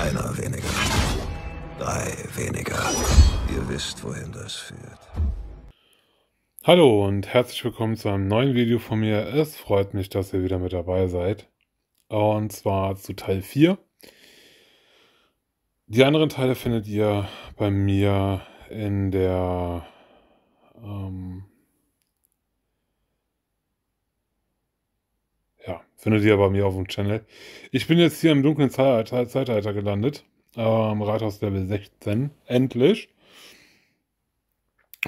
Einer weniger. Drei weniger. Ihr wisst, wohin das führt. Hallo und herzlich willkommen zu einem neuen Video von mir. Es freut mich, dass ihr wieder mit dabei seid. Und zwar zu Teil 4. Die anderen Teile findet ihr bei mir in der ähm, Findet ihr bei mir auf dem Channel. Ich bin jetzt hier im dunklen Zeitalter, Zeitalter gelandet. Ähm, Rathaus Level 16. Endlich.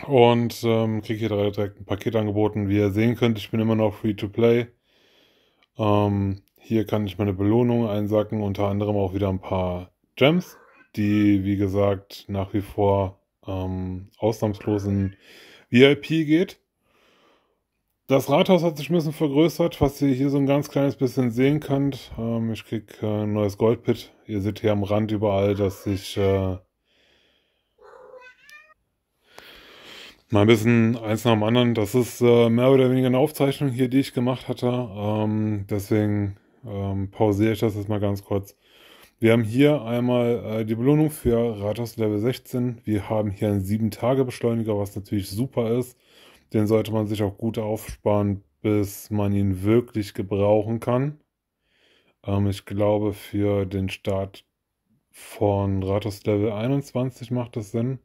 Und ähm, kriege hier direkt ein Paket angeboten. Wie ihr sehen könnt, ich bin immer noch free to play. Ähm, hier kann ich meine Belohnung einsacken. Unter anderem auch wieder ein paar Gems, die wie gesagt nach wie vor ähm, ausnahmslosen VIP geht. Das Rathaus hat sich ein bisschen vergrößert, was ihr hier so ein ganz kleines bisschen sehen könnt. Ähm, ich krieg äh, ein neues Goldpit. Ihr seht hier am Rand überall, dass ich äh, mal ein bisschen eins nach dem anderen. Das ist äh, mehr oder weniger eine Aufzeichnung hier, die ich gemacht hatte. Ähm, deswegen ähm, pausiere ich das jetzt mal ganz kurz. Wir haben hier einmal äh, die Belohnung für Rathaus Level 16. Wir haben hier einen 7-Tage-Beschleuniger, was natürlich super ist. Den sollte man sich auch gut aufsparen, bis man ihn wirklich gebrauchen kann. Ähm, ich glaube, für den Start von Ratos Level 21 macht das Sinn.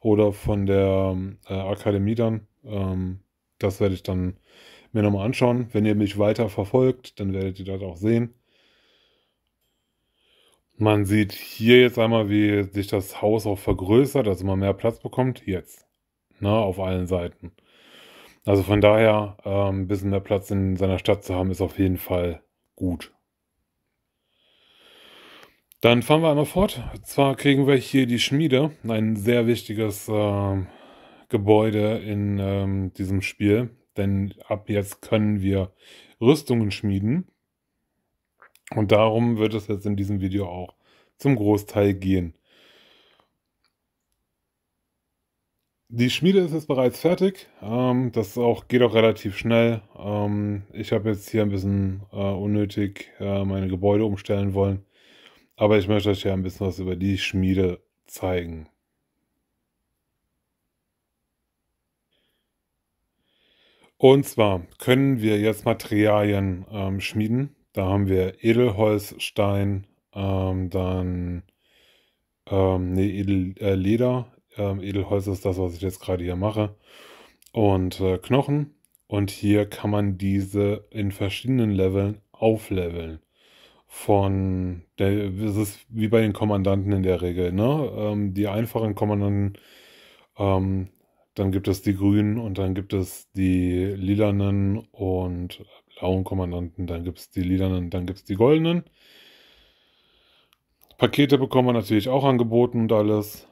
Oder von der äh, Akademie dann. Ähm, das werde ich dann mir nochmal anschauen. Wenn ihr mich weiter verfolgt, dann werdet ihr das auch sehen. Man sieht hier jetzt einmal, wie sich das Haus auch vergrößert, dass also man mehr Platz bekommt. Jetzt. Na, auf allen Seiten. Also von daher, ähm, ein bisschen mehr Platz in seiner Stadt zu haben, ist auf jeden Fall gut. Dann fahren wir einmal fort. Und zwar kriegen wir hier die Schmiede, ein sehr wichtiges äh, Gebäude in ähm, diesem Spiel. Denn ab jetzt können wir Rüstungen schmieden. Und darum wird es jetzt in diesem Video auch zum Großteil gehen. die Schmiede ist jetzt bereits fertig. Ähm, das auch, geht auch relativ schnell. Ähm, ich habe jetzt hier ein bisschen äh, unnötig äh, meine Gebäude umstellen wollen. Aber ich möchte euch ja ein bisschen was über die Schmiede zeigen. Und zwar können wir jetzt Materialien ähm, schmieden. Da haben wir Edelholz, Stein, ähm, dann ähm, nee, Edel, äh, Leder, ähm, Edelholz ist das, was ich jetzt gerade hier mache. Und äh, Knochen. Und hier kann man diese in verschiedenen Leveln aufleveln. Von der, es ist wie bei den Kommandanten in der Regel, ne? Ähm, die einfachen Kommandanten, ähm, dann gibt es die grünen und dann gibt es die lilanen und blauen Kommandanten, dann gibt es die lilanen, dann gibt es die goldenen. Pakete bekommen wir natürlich auch angeboten und alles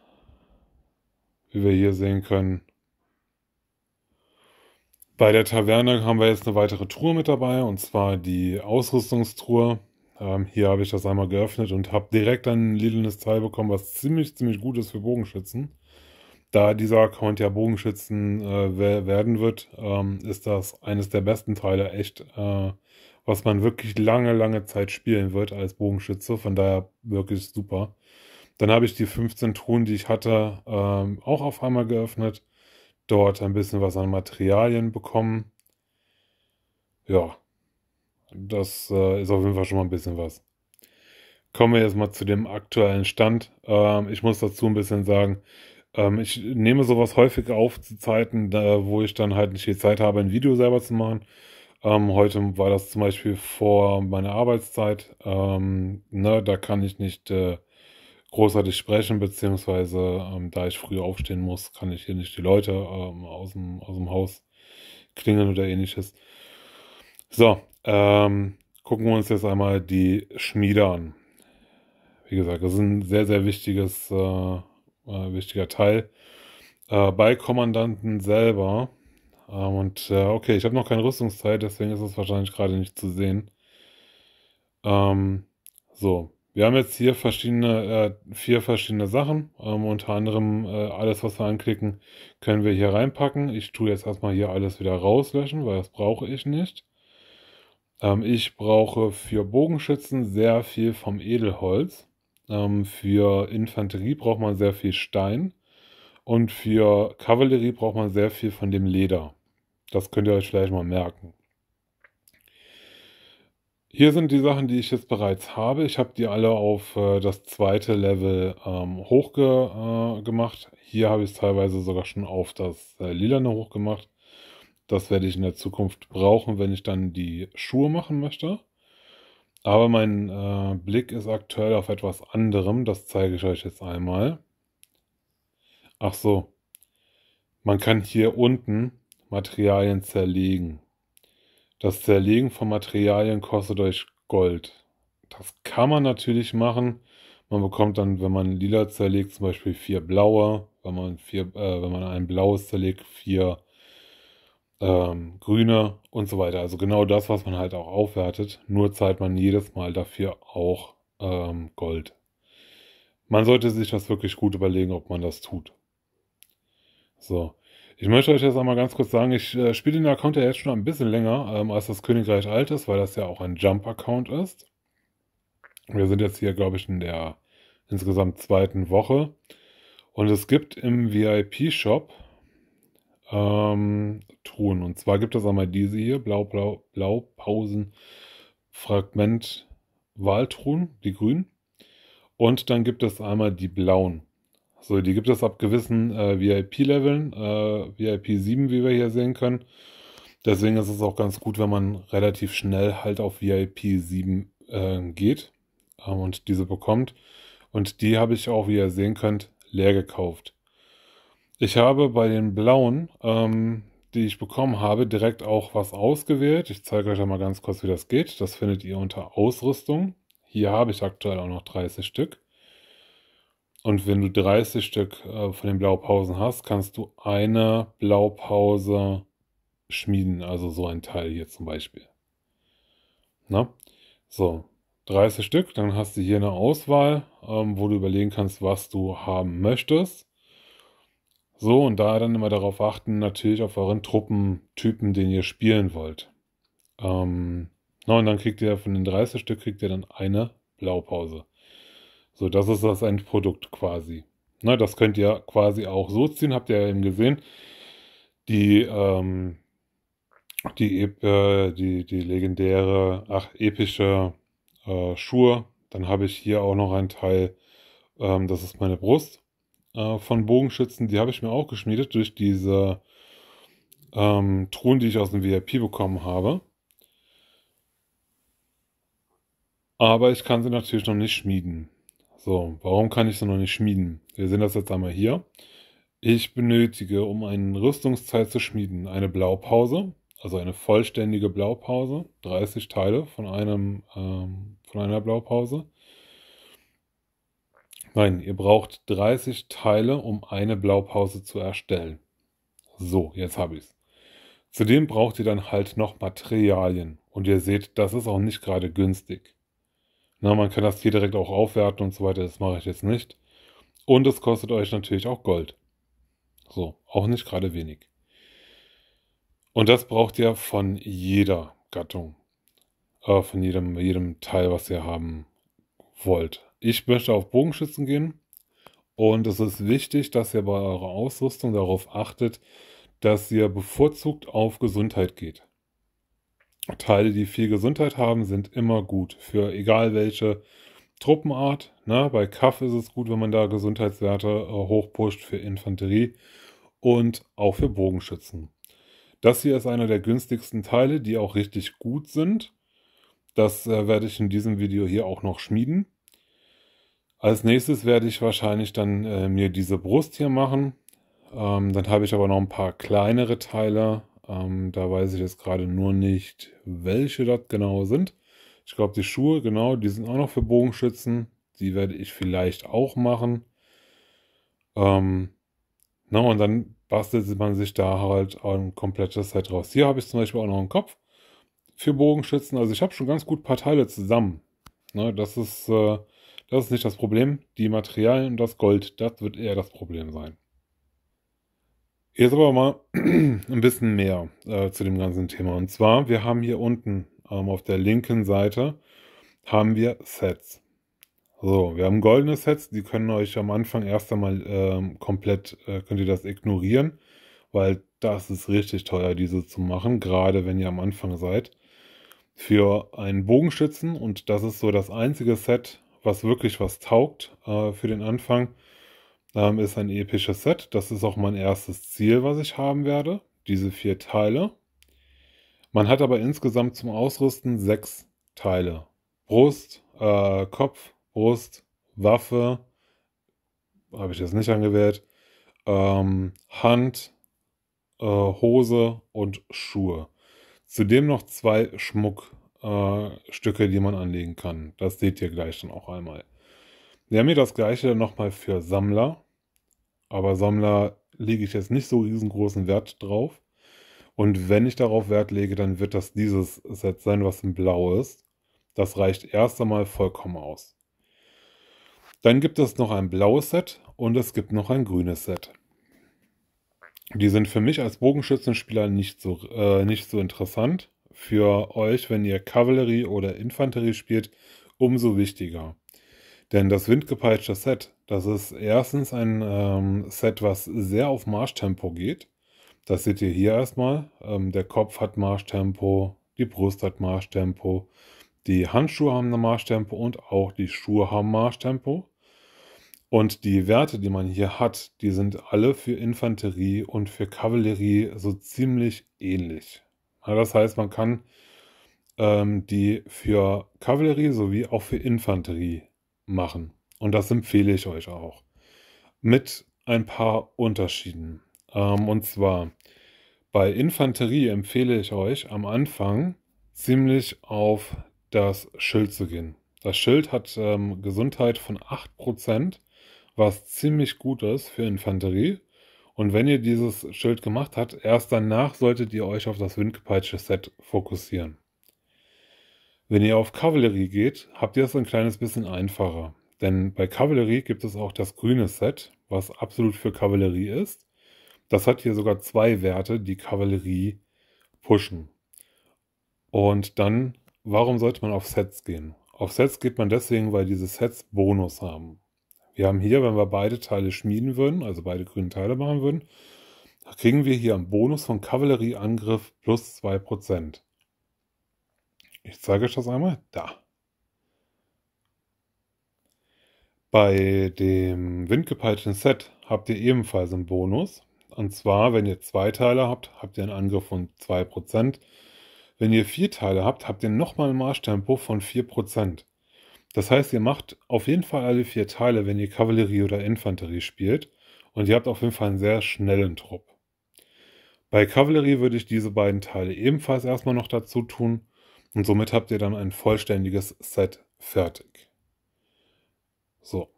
wie wir hier sehen können. Bei der Taverne haben wir jetzt eine weitere Truhe mit dabei, und zwar die Ausrüstungstruhe. Ähm, hier habe ich das einmal geöffnet und habe direkt ein lilanes Teil bekommen, was ziemlich, ziemlich gut ist für Bogenschützen. Da dieser Account ja Bogenschützen äh, werden wird, ähm, ist das eines der besten Teile, echt, äh, was man wirklich lange, lange Zeit spielen wird als Bogenschütze. Von daher wirklich super. Dann habe ich die 15 Truhen, die ich hatte, ähm, auch auf einmal geöffnet. Dort ein bisschen was an Materialien bekommen. Ja, das äh, ist auf jeden Fall schon mal ein bisschen was. Kommen wir jetzt mal zu dem aktuellen Stand. Ähm, ich muss dazu ein bisschen sagen, ähm, ich nehme sowas häufig auf zu Zeiten, äh, wo ich dann halt nicht viel Zeit habe, ein Video selber zu machen. Ähm, heute war das zum Beispiel vor meiner Arbeitszeit. Ähm, ne, da kann ich nicht äh, großartig sprechen, beziehungsweise ähm, da ich früh aufstehen muss, kann ich hier nicht die Leute ähm, aus, dem, aus dem Haus klingeln oder ähnliches. So, ähm, gucken wir uns jetzt einmal die Schmiede an. Wie gesagt, das ist ein sehr, sehr wichtiges, äh, äh, wichtiger Teil. Äh, bei Kommandanten selber, ähm, und äh, okay, ich habe noch keine Rüstungszeit, deswegen ist es wahrscheinlich gerade nicht zu sehen. Ähm, so, wir haben jetzt hier verschiedene, äh, vier verschiedene Sachen. Ähm, unter anderem äh, alles, was wir anklicken, können wir hier reinpacken. Ich tue jetzt erstmal hier alles wieder rauslöschen, weil das brauche ich nicht. Ähm, ich brauche für Bogenschützen sehr viel vom Edelholz. Ähm, für Infanterie braucht man sehr viel Stein. Und für Kavallerie braucht man sehr viel von dem Leder. Das könnt ihr euch vielleicht mal merken. Hier sind die Sachen, die ich jetzt bereits habe. Ich habe die alle auf äh, das zweite Level ähm, hochgemacht. Äh, Hier habe ich es teilweise sogar schon auf das äh, Lilane hochgemacht. Das werde ich in der Zukunft brauchen, wenn ich dann die Schuhe machen möchte. Aber mein äh, Blick ist aktuell auf etwas anderem. Das zeige ich euch jetzt einmal. Ach so. Man kann hier unten Materialien zerlegen. Das Zerlegen von Materialien kostet euch Gold. Das kann man natürlich machen. Man bekommt dann, wenn man lila zerlegt, zum Beispiel vier blaue. Wenn man, vier, äh, wenn man ein blaues zerlegt, vier ähm, grüne und so weiter. Also genau das, was man halt auch aufwertet. Nur zahlt man jedes Mal dafür auch ähm, Gold. Man sollte sich das wirklich gut überlegen, ob man das tut. So. Ich möchte euch jetzt einmal ganz kurz sagen, ich äh, spiele den Account ja jetzt schon ein bisschen länger ähm, als das Königreich alt ist, weil das ja auch ein Jump-Account ist. Wir sind jetzt hier, glaube ich, in der insgesamt zweiten Woche. Und es gibt im VIP-Shop ähm, Truhen. Und zwar gibt es einmal diese hier, blau, blau, blau, Pausen, Fragment, Wahltruhen, die grünen. Und dann gibt es einmal die blauen. So, die gibt es ab gewissen äh, VIP-Leveln, äh, VIP 7, wie wir hier sehen können. Deswegen ist es auch ganz gut, wenn man relativ schnell halt auf VIP 7 äh, geht ähm, und diese bekommt. Und die habe ich auch, wie ihr sehen könnt, leer gekauft. Ich habe bei den blauen, ähm, die ich bekommen habe, direkt auch was ausgewählt. Ich zeige euch ja mal ganz kurz, wie das geht. Das findet ihr unter Ausrüstung. Hier habe ich aktuell auch noch 30 Stück. Und wenn du 30 Stück äh, von den Blaupausen hast, kannst du eine Blaupause schmieden. Also so ein Teil hier zum Beispiel. Na? So, 30 Stück, dann hast du hier eine Auswahl, ähm, wo du überlegen kannst, was du haben möchtest. So, und da dann immer darauf achten, natürlich auf euren Truppentypen, den ihr spielen wollt. Ähm, na, und dann kriegt ihr von den 30 Stück, kriegt ihr dann eine Blaupause. So, das ist das Endprodukt quasi. Na, ne, das könnt ihr quasi auch so ziehen, habt ihr ja eben gesehen. Die, ähm, die, äh, die, die legendäre, ach, epische äh, Schuhe. Dann habe ich hier auch noch einen Teil, ähm, das ist meine Brust äh, von Bogenschützen. Die habe ich mir auch geschmiedet durch diese ähm, Truhen, die ich aus dem VIP bekommen habe. Aber ich kann sie natürlich noch nicht schmieden. So, warum kann ich sie noch nicht schmieden? Wir sehen das jetzt einmal hier. Ich benötige, um einen Rüstungsteil zu schmieden, eine Blaupause, also eine vollständige Blaupause, 30 Teile von, einem, ähm, von einer Blaupause. Nein, ihr braucht 30 Teile, um eine Blaupause zu erstellen. So, jetzt habe ich es. Zudem braucht ihr dann halt noch Materialien. Und ihr seht, das ist auch nicht gerade günstig. Na, ne, man kann das hier direkt auch aufwerten und so weiter. Das mache ich jetzt nicht. Und es kostet euch natürlich auch Gold. So, auch nicht gerade wenig. Und das braucht ihr von jeder Gattung. Äh, von jedem, jedem Teil, was ihr haben wollt. Ich möchte auf Bogenschützen gehen. Und es ist wichtig, dass ihr bei eurer Ausrüstung darauf achtet, dass ihr bevorzugt auf Gesundheit geht. Teile, die viel Gesundheit haben, sind immer gut für egal welche Truppenart. Ne? Bei Kaff ist es gut, wenn man da Gesundheitswerte äh, hochpusht für Infanterie und auch für Bogenschützen. Das hier ist einer der günstigsten Teile, die auch richtig gut sind. Das äh, werde ich in diesem Video hier auch noch schmieden. Als nächstes werde ich wahrscheinlich dann äh, mir diese Brust hier machen. Ähm, dann habe ich aber noch ein paar kleinere Teile ähm, da weiß ich jetzt gerade nur nicht, welche das genau sind. Ich glaube, die Schuhe, genau, die sind auch noch für Bogenschützen. Die werde ich vielleicht auch machen. Ähm, na, ne, und dann bastelt man sich da halt ein komplettes Set raus. Hier habe ich zum Beispiel auch noch einen Kopf für Bogenschützen. Also ich habe schon ganz gut paar Teile zusammen. Ne, das, ist, äh, das ist nicht das Problem. Die Materialien und das Gold, das wird eher das Problem sein. Jetzt aber mal ein bisschen mehr äh, zu dem ganzen Thema. Und zwar, wir haben hier unten ähm, auf der linken Seite haben wir Sets. So, wir haben goldene Sets, die können euch am Anfang erst einmal ähm, komplett, äh, könnt ihr das ignorieren, weil das ist richtig teuer, diese zu machen, gerade wenn ihr am Anfang seid. Für einen Bogenschützen, und das ist so das einzige Set, was wirklich was taugt äh, für den Anfang, ähm, ist ein episches Set. Das ist auch mein erstes Ziel, was ich haben werde. Diese vier Teile. Man hat aber insgesamt zum Ausrüsten sechs Teile. Brust, äh, Kopf, Brust, Waffe, habe ich jetzt nicht angewählt, ähm, Hand, äh, Hose und Schuhe. Zudem noch zwei Schmuckstücke, äh, die man anlegen kann. Das seht ihr gleich dann auch einmal. Wir haben hier das gleiche nochmal für Sammler aber Sammler lege ich jetzt nicht so riesengroßen Wert drauf. Und wenn ich darauf Wert lege, dann wird das dieses Set sein, was in Blau ist. Das reicht erst einmal vollkommen aus. Dann gibt es noch ein blaues Set und es gibt noch ein grünes Set. Die sind für mich als Bogenschützenspieler nicht so, äh, nicht so interessant. Für euch, wenn ihr Kavallerie oder Infanterie spielt, umso wichtiger. Denn das windgepeitschte Set das ist erstens ein ähm, Set, was sehr auf Marschtempo geht. Das seht ihr hier erstmal. Ähm, der Kopf hat Marschtempo, die Brust hat Marschtempo, die Handschuhe haben eine Marschtempo und auch die Schuhe haben Marschtempo. Und die Werte, die man hier hat, die sind alle für Infanterie und für Kavallerie so ziemlich ähnlich. Ja, das heißt, man kann ähm, die für Kavallerie sowie auch für Infanterie machen. Und das empfehle ich euch auch. Mit ein paar Unterschieden. Ähm, und zwar bei Infanterie empfehle ich euch am Anfang ziemlich auf das Schild zu gehen. Das Schild hat ähm, Gesundheit von 8%, was ziemlich gut ist für Infanterie. Und wenn ihr dieses Schild gemacht habt, erst danach solltet ihr euch auf das windgepeitschte Set fokussieren. Wenn ihr auf Kavallerie geht, habt ihr es ein kleines bisschen einfacher. Denn bei Kavallerie gibt es auch das grüne Set, was absolut für Kavallerie ist. Das hat hier sogar zwei Werte, die Kavallerie pushen. Und dann, warum sollte man auf Sets gehen? Auf Sets geht man deswegen, weil diese Sets Bonus haben. Wir haben hier, wenn wir beide Teile schmieden würden, also beide grünen Teile machen würden, kriegen wir hier einen Bonus von Kavallerieangriff plus 2%. Ich zeige euch das einmal. Da. Bei dem windgepeitschten Set habt ihr ebenfalls einen Bonus. Und zwar, wenn ihr zwei Teile habt, habt ihr einen Angriff von 2%. Wenn ihr vier Teile habt, habt ihr nochmal ein Marschtempo von 4%. Das heißt, ihr macht auf jeden Fall alle vier Teile, wenn ihr Kavallerie oder Infanterie spielt. Und ihr habt auf jeden Fall einen sehr schnellen Trupp. Bei Kavallerie würde ich diese beiden Teile ebenfalls erstmal noch dazu tun. Und somit habt ihr dann ein vollständiges Set fertig. So.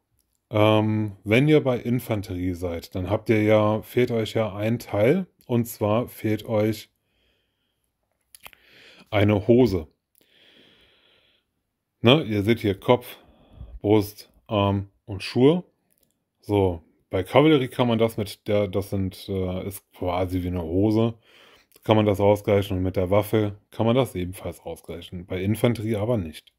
Ähm, wenn ihr bei Infanterie seid, dann habt ihr ja, fehlt euch ja ein Teil. Und zwar fehlt euch eine Hose. Ne, ihr seht hier Kopf, Brust, Arm und Schuhe. So, bei Kavallerie kann man das mit der, das sind, äh, ist quasi wie eine Hose, kann man das ausgleichen und mit der Waffe kann man das ebenfalls ausgleichen. Bei Infanterie aber nicht.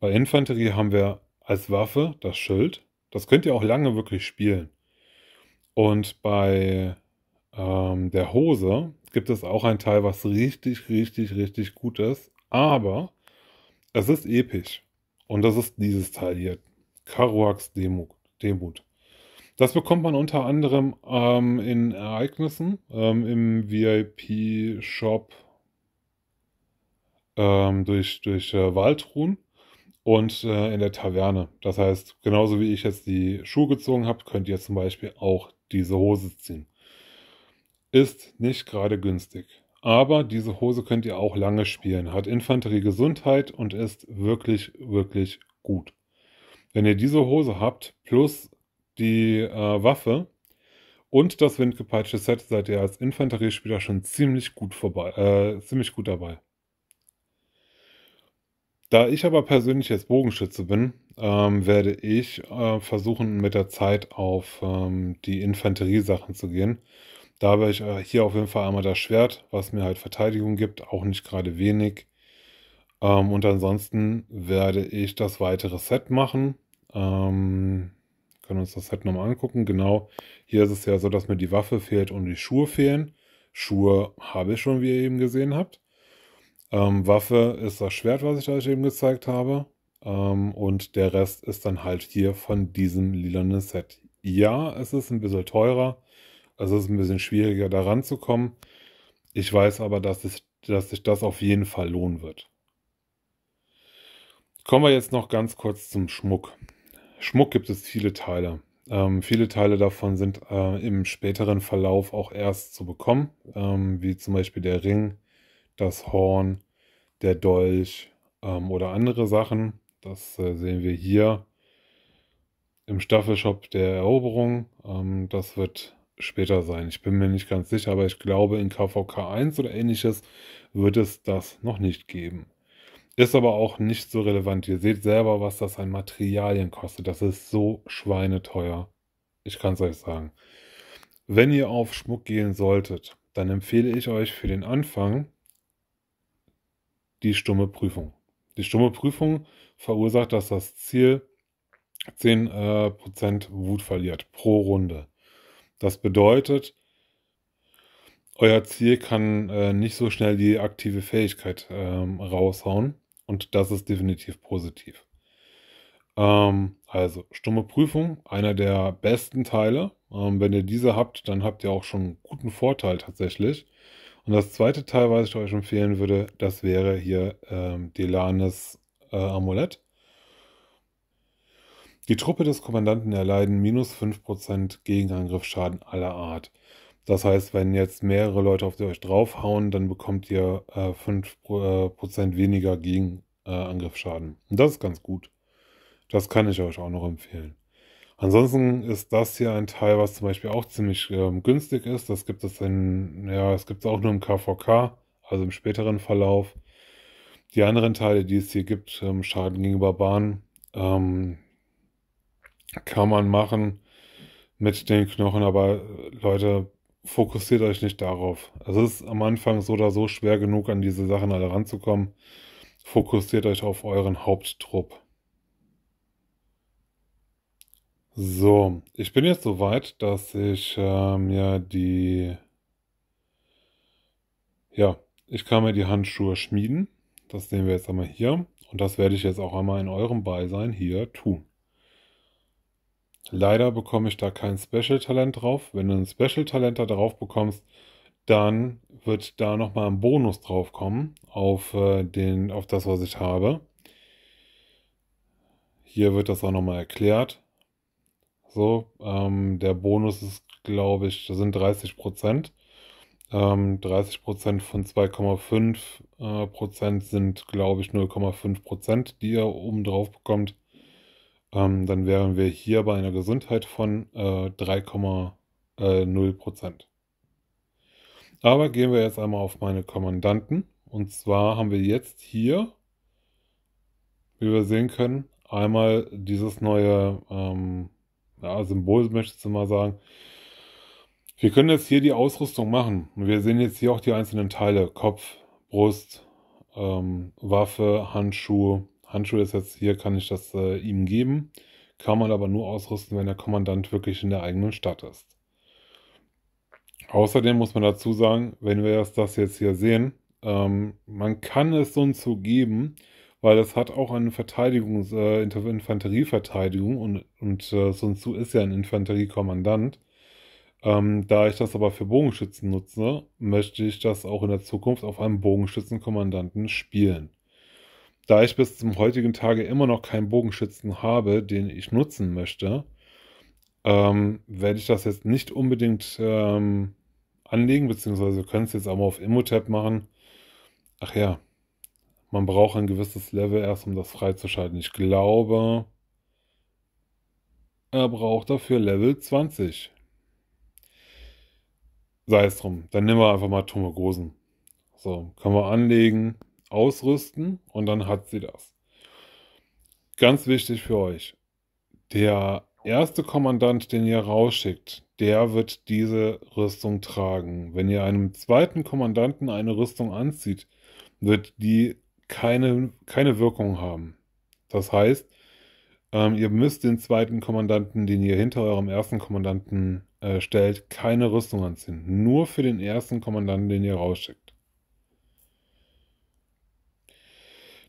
Bei Infanterie haben wir als Waffe das Schild. Das könnt ihr auch lange wirklich spielen. Und bei ähm, der Hose gibt es auch ein Teil, was richtig, richtig, richtig gut ist. Aber es ist episch. Und das ist dieses Teil hier. Karuax Demut. Das bekommt man unter anderem ähm, in Ereignissen ähm, im VIP-Shop ähm, durch, durch äh, Waltruhen und äh, in der Taverne. Das heißt, genauso wie ich jetzt die Schuhe gezogen habe, könnt ihr zum Beispiel auch diese Hose ziehen. Ist nicht gerade günstig. Aber diese Hose könnt ihr auch lange spielen. Hat Infanteriegesundheit und ist wirklich, wirklich gut. Wenn ihr diese Hose habt, plus die äh, Waffe und das windgepeitschte Set, seid ihr als Infanteriespieler schon ziemlich gut vorbei, äh, ziemlich gut dabei. Da ich aber persönlich jetzt Bogenschütze bin, ähm, werde ich äh, versuchen, mit der Zeit auf ähm, die Infanteriesachen zu gehen. Da habe ich äh, hier auf jeden Fall einmal das Schwert, was mir halt Verteidigung gibt, auch nicht gerade wenig. Ähm, und ansonsten werde ich das weitere Set machen. Ähm, können uns das Set nochmal angucken. Genau, hier ist es ja so, dass mir die Waffe fehlt und die Schuhe fehlen. Schuhe habe ich schon, wie ihr eben gesehen habt. Ähm, Waffe ist das Schwert, was ich euch eben gezeigt habe. Ähm, und der Rest ist dann halt hier von diesem lilanen Set. Ja, es ist ein bisschen teurer. Es ist ein bisschen schwieriger, da ranzukommen. Ich weiß aber, dass, ich, dass sich das auf jeden Fall lohnen wird. Kommen wir jetzt noch ganz kurz zum Schmuck. Schmuck gibt es viele Teile. Ähm, viele Teile davon sind äh, im späteren Verlauf auch erst zu bekommen, ähm, wie zum Beispiel der Ring das Horn, der Dolch ähm, oder andere Sachen. Das äh, sehen wir hier im Staffelshop der Eroberung. Ähm, das wird später sein. Ich bin mir nicht ganz sicher, aber ich glaube, in KVK 1 oder ähnliches wird es das noch nicht geben. Ist aber auch nicht so relevant. Ihr seht selber, was das an Materialien kostet. Das ist so schweineteuer. Ich kann es euch sagen. Wenn ihr auf Schmuck gehen solltet, dann empfehle ich euch für den Anfang die stumme Prüfung. Die stumme Prüfung verursacht, dass das Ziel 10% äh, Prozent Wut verliert pro Runde. Das bedeutet, euer Ziel kann äh, nicht so schnell die aktive Fähigkeit ähm, raushauen und das ist definitiv positiv. Ähm, also stumme Prüfung, einer der besten Teile. Ähm, wenn ihr diese habt, dann habt ihr auch schon einen guten Vorteil tatsächlich. Und das zweite Teil, was ich euch empfehlen würde, das wäre hier ähm, Delanes äh, Amulett. Die Truppe des Kommandanten erleiden minus 5% Gegenangriffsschaden aller Art. Das heißt, wenn jetzt mehrere Leute auf euch draufhauen, dann bekommt ihr äh, 5% äh, weniger Gegenangriffsschaden. Und das ist ganz gut. Das kann ich euch auch noch empfehlen. Ansonsten ist das hier ein Teil, was zum Beispiel auch ziemlich ähm, günstig ist. Das gibt es in, ja, es gibt es auch nur im KVK, also im späteren Verlauf. Die anderen Teile, die es hier gibt, ähm, Schaden gegenüber Bahn, ähm, kann man machen mit den Knochen, aber äh, Leute, fokussiert euch nicht darauf. Also es ist am Anfang so oder so schwer genug, an diese Sachen alle ranzukommen. Fokussiert euch auf euren Haupttrupp. So, ich bin jetzt so weit, dass ich ähm, ja, die. Ja, ich kann mir die Handschuhe schmieden. Das sehen wir jetzt einmal hier. Und das werde ich jetzt auch einmal in eurem Beisein hier tun. Leider bekomme ich da kein Special Talent drauf. Wenn du ein Special Talent da drauf bekommst, dann wird da nochmal ein Bonus drauf kommen auf, äh, den, auf das, was ich habe. Hier wird das auch nochmal erklärt so, ähm, der Bonus ist, glaube ich, das sind 30 Prozent. Ähm, 30 Prozent von 2,5 äh, Prozent sind, glaube ich, 0,5 Prozent, die ihr oben drauf bekommt. Ähm, dann wären wir hier bei einer Gesundheit von äh, 3,0 Prozent. Aber gehen wir jetzt einmal auf meine Kommandanten. Und zwar haben wir jetzt hier, wie wir sehen können, einmal dieses neue ähm, ja, Symbol möchte ich mal sagen. Wir können jetzt hier die Ausrüstung machen. wir sehen jetzt hier auch die einzelnen Teile. Kopf, Brust, ähm, Waffe, Handschuhe. Handschuhe ist jetzt hier, kann ich das äh, ihm geben. Kann man aber nur ausrüsten, wenn der Kommandant wirklich in der eigenen Stadt ist. Außerdem muss man dazu sagen, wenn wir das, das jetzt hier sehen, ähm, man kann es uns so geben, weil es hat auch eine Verteidigungs-, äh, Infanterieverteidigung und, und äh, Sun Tzu ist ja ein Infanteriekommandant. Ähm, da ich das aber für Bogenschützen nutze, möchte ich das auch in der Zukunft auf einem Bogenschützenkommandanten spielen. Da ich bis zum heutigen Tage immer noch keinen Bogenschützen habe, den ich nutzen möchte, ähm, werde ich das jetzt nicht unbedingt ähm, anlegen, beziehungsweise können es jetzt auch mal auf Immotep machen. Ach ja, man braucht ein gewisses Level erst, um das freizuschalten. Ich glaube, er braucht dafür Level 20. Sei es drum. Dann nehmen wir einfach mal Tome So, können wir anlegen, ausrüsten und dann hat sie das. Ganz wichtig für euch. Der erste Kommandant, den ihr rausschickt, der wird diese Rüstung tragen. Wenn ihr einem zweiten Kommandanten eine Rüstung anzieht, wird die keine, keine Wirkung haben. Das heißt, ähm, ihr müsst den zweiten Kommandanten, den ihr hinter eurem ersten Kommandanten äh, stellt, keine Rüstung anziehen. Nur für den ersten Kommandanten, den ihr rausschickt.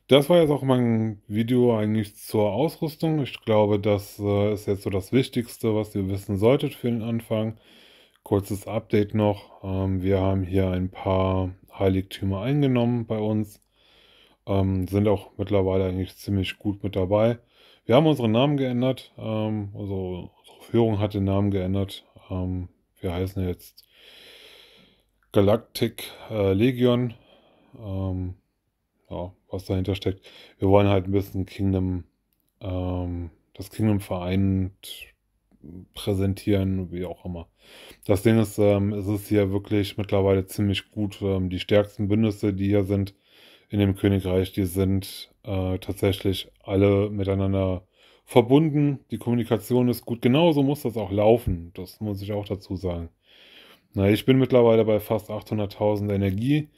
Das war jetzt auch mein Video eigentlich zur Ausrüstung. Ich glaube, das äh, ist jetzt so das Wichtigste, was ihr wissen solltet für den Anfang. Kurzes Update noch. Ähm, wir haben hier ein paar Heiligtümer eingenommen bei uns. Ähm, sind auch mittlerweile eigentlich ziemlich gut mit dabei. Wir haben unseren Namen geändert. Ähm, also unsere Führung hat den Namen geändert. Ähm, wir heißen jetzt Galactic äh, Legion. Ähm, ja, was dahinter steckt. Wir wollen halt ein bisschen Kingdom, ähm, das Kingdom vereint präsentieren, wie auch immer. Das Ding ist, ähm, es ist hier wirklich mittlerweile ziemlich gut. Ähm, die stärksten Bündnisse, die hier sind, in dem Königreich, die sind äh, tatsächlich alle miteinander verbunden. Die Kommunikation ist gut. Genauso muss das auch laufen. Das muss ich auch dazu sagen. Na, ich bin mittlerweile bei fast 800.000 Energie.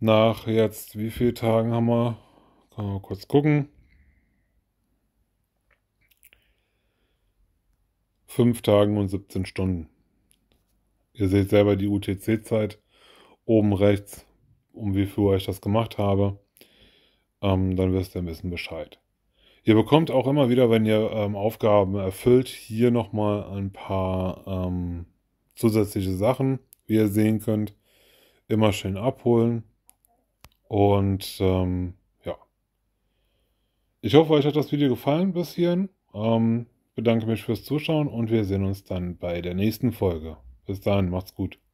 Nach jetzt, wie viele Tagen haben wir? Können mal kurz gucken. Fünf Tagen und 17 Stunden. Ihr seht selber die UTC-Zeit oben rechts um wie viel Uhr ich das gemacht habe, ähm, dann wisst ihr ein bisschen Bescheid. Ihr bekommt auch immer wieder, wenn ihr ähm, Aufgaben erfüllt, hier nochmal ein paar ähm, zusätzliche Sachen, wie ihr sehen könnt. Immer schön abholen. Und ähm, ja. Ich hoffe, euch hat das Video gefallen bis hierhin. Ähm, bedanke mich fürs Zuschauen und wir sehen uns dann bei der nächsten Folge. Bis dahin, macht's gut.